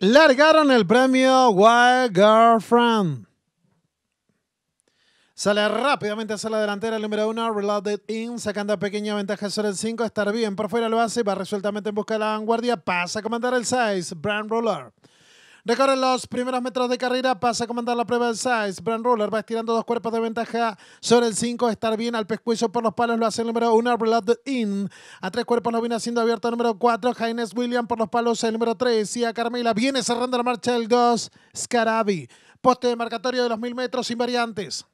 Largaron el premio Wild Girlfriend. Sale rápidamente hacia la delantera el número uno Reloaded In, sacando pequeña ventaja sobre el 5, estar bien por fuera lo hace, va resueltamente en busca de la vanguardia, pasa a comandar el 6, Brand Roller. Recorre los primeros metros de carrera, pasa a comandar la prueba del size. Brand Ruler va estirando dos cuerpos de ventaja sobre el 5. Estar bien al pescuezo por los palos lo hace el número 1, Blood In. A tres cuerpos lo viene haciendo abierto el número 4, Jaines William por los palos el número 3. Y a Carmela viene cerrando la marcha el 2, Scarabi. Poste de marcatorio de los mil metros sin variantes.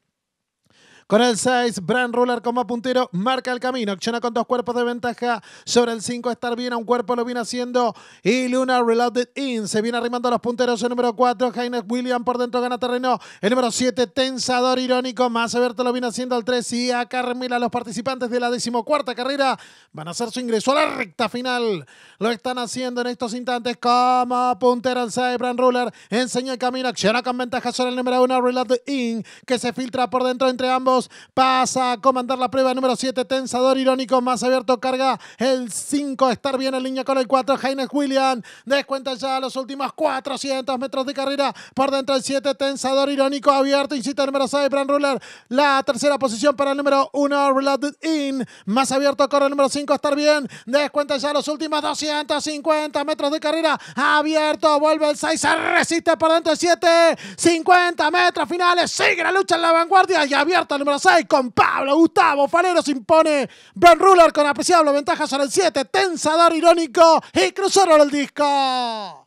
Con el 6, Brand Ruler como puntero, marca el camino. Acciona con dos cuerpos de ventaja sobre el 5. Estar bien a un cuerpo lo viene haciendo. Y Luna Reloaded In se viene arrimando a los punteros. El número 4, Jainer William por dentro gana terreno. El número 7, Tensador Irónico. Más abierto lo viene haciendo al 3. Y a Carmila, los participantes de la decimocuarta carrera van a hacer su ingreso a la recta final. Lo están haciendo en estos instantes como puntero el 6, Brand Ruler. Enseña el camino. Acciona con ventaja sobre el número 1, Reloaded In, que se filtra por dentro entre ambos. Pasa a comandar la prueba número 7, Tensador Irónico, más abierto, carga el 5, estar bien en línea con el 4, Jaines William. Descuenta ya los últimos 400 metros de carrera. Por dentro el 7, Tensador Irónico, abierto, incita el número 6, Brand Ruler. La tercera posición para el número 1, Reloaded In. Más abierto, corre el número 5, estar bien. Descuenta ya los últimos 250 metros de carrera. Abierto, vuelve el 6, resiste por dentro el 7, 50 metros finales. Sigue la lucha en la vanguardia y abierto el 6 con Pablo Gustavo Falero se impone. Ben Ruler con apreciable ventaja sobre el 7. Tensador irónico y cruzaron el disco.